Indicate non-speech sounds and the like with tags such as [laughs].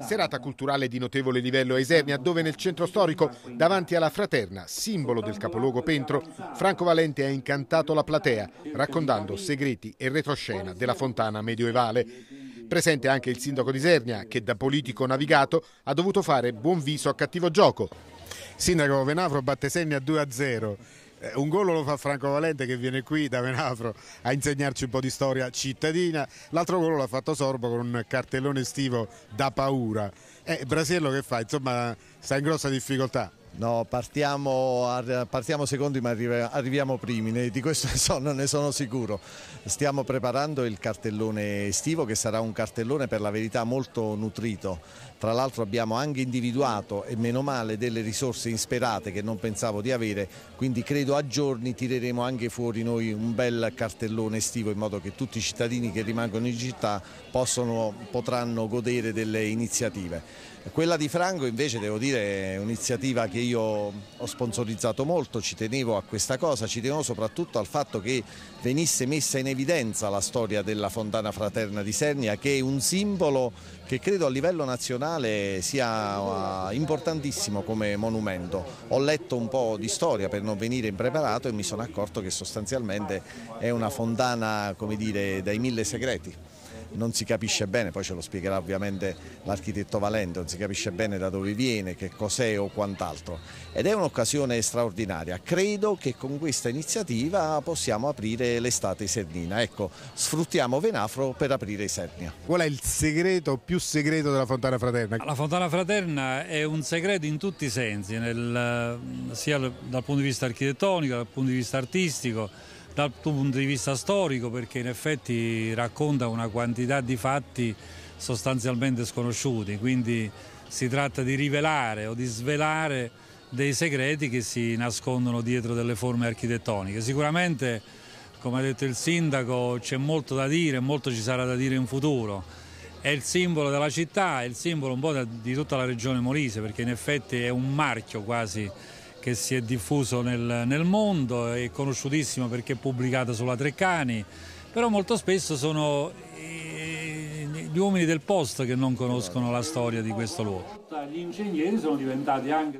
Serata culturale di notevole livello a Isernia, dove nel centro storico, davanti alla Fraterna, simbolo del capoluogo Pentro, Franco Valente ha incantato la platea, raccontando segreti e retroscena della fontana medioevale. Presente anche il sindaco di Isernia, che da politico navigato ha dovuto fare buon viso a cattivo gioco. Sindaco Venafro batte Senna 2 a 0 eh, un gol lo fa Franco Valente che viene qui da Venafro a insegnarci un po' di storia cittadina, l'altro gol l'ha fatto Sorbo con un cartellone estivo da paura. E eh, Brasiello che fa? Insomma sta in grossa difficoltà. No, partiamo, partiamo, secondi ma arriviamo primi, di questo [laughs] non ne sono sicuro. Stiamo preparando il cartellone estivo che sarà un cartellone per la verità molto nutrito. Tra l'altro abbiamo anche individuato e meno male delle risorse insperate che non pensavo di avere, quindi credo a giorni tireremo anche fuori noi un bel cartellone estivo in modo che tutti i cittadini che rimangono in città possono, potranno godere delle iniziative. Quella di Franco invece devo dire è un'iniziativa che che io ho sponsorizzato molto, ci tenevo a questa cosa, ci tenevo soprattutto al fatto che venisse messa in evidenza la storia della Fontana Fraterna di Sernia che è un simbolo che credo a livello nazionale sia ah, importantissimo come monumento. Ho letto un po' di storia per non venire impreparato e mi sono accorto che sostanzialmente è una fontana come dire, dai mille segreti non si capisce bene, poi ce lo spiegherà ovviamente l'architetto Valente, non si capisce bene da dove viene, che cos'è o quant'altro. Ed è un'occasione straordinaria. Credo che con questa iniziativa possiamo aprire l'estate Sernina. Ecco, sfruttiamo Venafro per aprire Sernia. Qual è il segreto più segreto della Fontana Fraterna? La Fontana Fraterna è un segreto in tutti i sensi, nel, sia dal punto di vista architettonico, dal punto di vista artistico dal punto di vista storico perché in effetti racconta una quantità di fatti sostanzialmente sconosciuti, quindi si tratta di rivelare o di svelare dei segreti che si nascondono dietro delle forme architettoniche. Sicuramente, come ha detto il sindaco, c'è molto da dire, molto ci sarà da dire in futuro. È il simbolo della città, è il simbolo un po' di tutta la regione Molise, perché in effetti è un marchio quasi che si è diffuso nel, nel mondo, è conosciutissimo perché è pubblicata sulla Treccani, però molto spesso sono eh, gli uomini del posto che non conoscono la storia di questo luogo. Gli ingegneri sono diventati anche